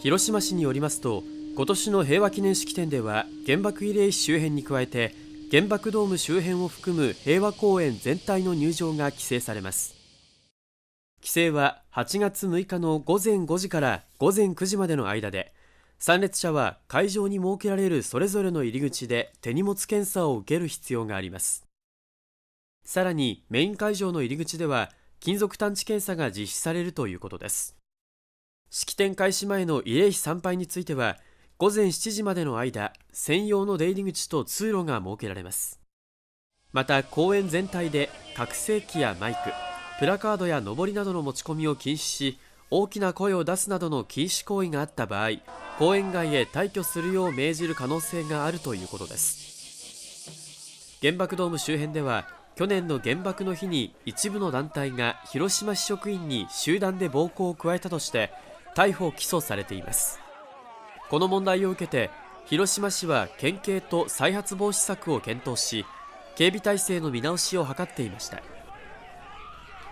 広島市によりますと今年の平和記念式典では原爆慰霊碑周辺に加えて原爆ドーム周辺を含む平和公園全体の入場が規制されます規制は8月6日の午前5時から午前9時までの間で参列者は会場に設けられるそれぞれの入り口で手荷物検査を受ける必要がありますさらにメイン会場の入り口では金属探知検査が実施されるということです式典開始前の慰霊碑参拝については午前7時までの間専用の出入り口と通路が設けられますまた公園全体で拡声器やマイクプラカードや上りなどの持ち込みを禁止し大きな声を出すなどの禁止行為があった場合公園外へ退去するよう命じる可能性があるということです原爆ドーム周辺では去年の原爆の日に一部の団体が広島市職員に集団で暴行を加えたとして逮捕起訴されていますこの問題を受けて広島市は県警と再発防止策を検討し警備体制の見直しを図っていました